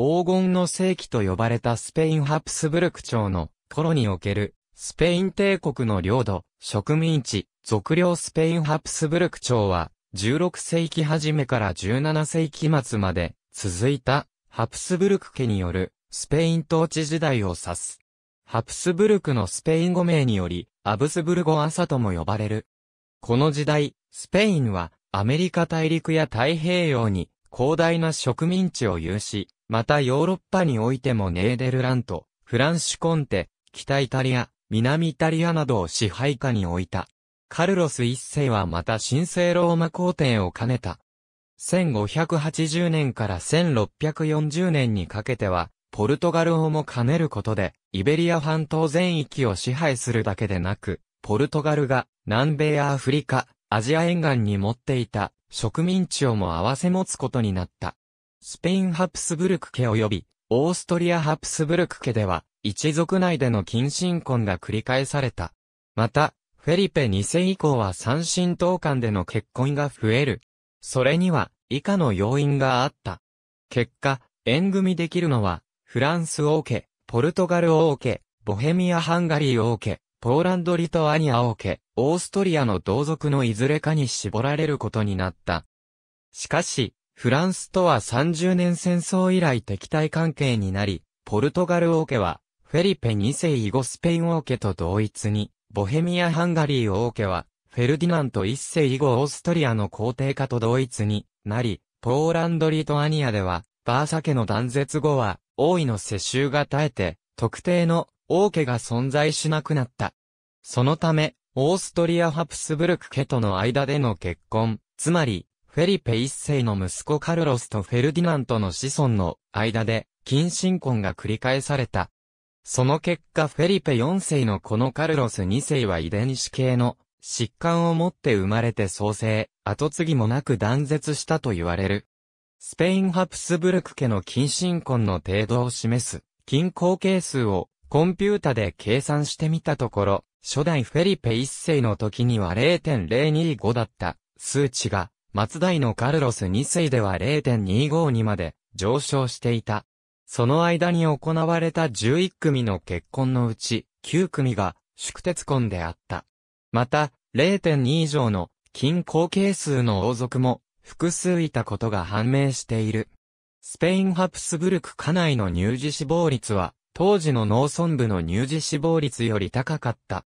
黄金の世紀と呼ばれたスペインハプスブルク朝の頃におけるスペイン帝国の領土、植民地、俗領スペインハプスブルク朝は16世紀初めから17世紀末まで続いたハプスブルク家によるスペイン統治時代を指す。ハプスブルクのスペイン語名によりアブスブルゴ朝とも呼ばれる。この時代、スペインはアメリカ大陸や太平洋に広大な植民地を有し、またヨーロッパにおいてもネーデルラント、フランシュコンテ、北イタリア、南イタリアなどを支配下に置いた。カルロス一世はまた神聖ローマ皇帝を兼ねた。1580年から1640年にかけては、ポルトガルをも兼ねることで、イベリア半島全域を支配するだけでなく、ポルトガルが南米やアフリカ、アジア沿岸に持っていた植民地をも合わせ持つことになった。スペインハプスブルク家及び、オーストリアハプスブルク家では、一族内での近親婚が繰り返された。また、フェリペ2世以降は三親等間での結婚が増える。それには、以下の要因があった。結果、縁組できるのは、フランス王家、ポルトガル王家、ボヘミア・ハンガリー王家、ポーランド・リトアニア王家、オーストリアの同族のいずれかに絞られることになった。しかし、フランスとは30年戦争以来敵対関係になり、ポルトガル王家は、フェリペ2世以後スペイン王家と同一に、ボヘミア・ハンガリー王家は、フェルディナント1世以後オーストリアの皇帝家と同一になり、ポーランド・リトアニアでは、バーサ家の断絶後は、王位の世襲が絶えて、特定の王家が存在しなくなった。そのため、オーストリア・ハプスブルク家との間での結婚、つまり、フェリペ一世の息子カルロスとフェルディナントの子孫の間で、近親婚が繰り返された。その結果フェリペ4世のこのカルロス2世は遺伝子系の疾患を持って生まれて創生、後継ぎもなく断絶したと言われる。スペインハプスブルク家の近親婚の程度を示す、均衡係数をコンピュータで計算してみたところ、初代フェリペ1世の時には0.025だった数値が、松代のカルロス2世では0.25にまで上昇していた。その間に行われた11組の結婚のうち9組が宿鉄婚であった。また、0.2以上の均衡係数の王族も複数いたことが判明している。スペインハプスブルク家内の乳児死亡率は当時の農村部の乳児死亡率より高かった。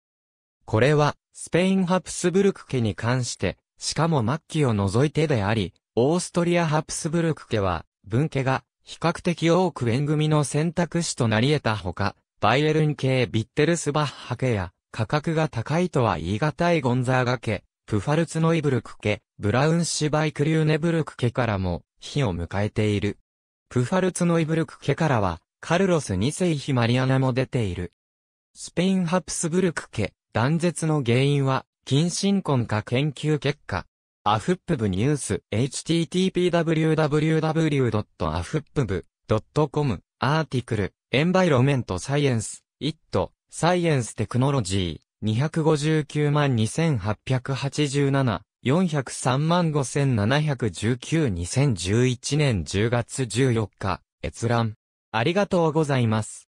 これはスペインハプスブルク家に関してしかも末期を除いてであり、オーストリア・ハプスブルク家は、分家が比較的多く縁組の選択肢となり得たほか、バイエルン系ビッテルスバッハ家や、価格が高いとは言い難いゴンザーガ家、プファルツノイブルク家、ブラウンシュバイクリューネブルク家からも、日を迎えている。プファルツノイブルク家からは、カルロス2世妃マリアナも出ている。スペインハプスブルク家、断絶の原因は、近親婚化研究結果。アフップブニュース h t t p w w w a f u p b c o m アーティクルエンバイロメントサイエンス IT サイエンステクノロジー259万2887 403万5719 2011年10月14日閲覧ありがとうございます。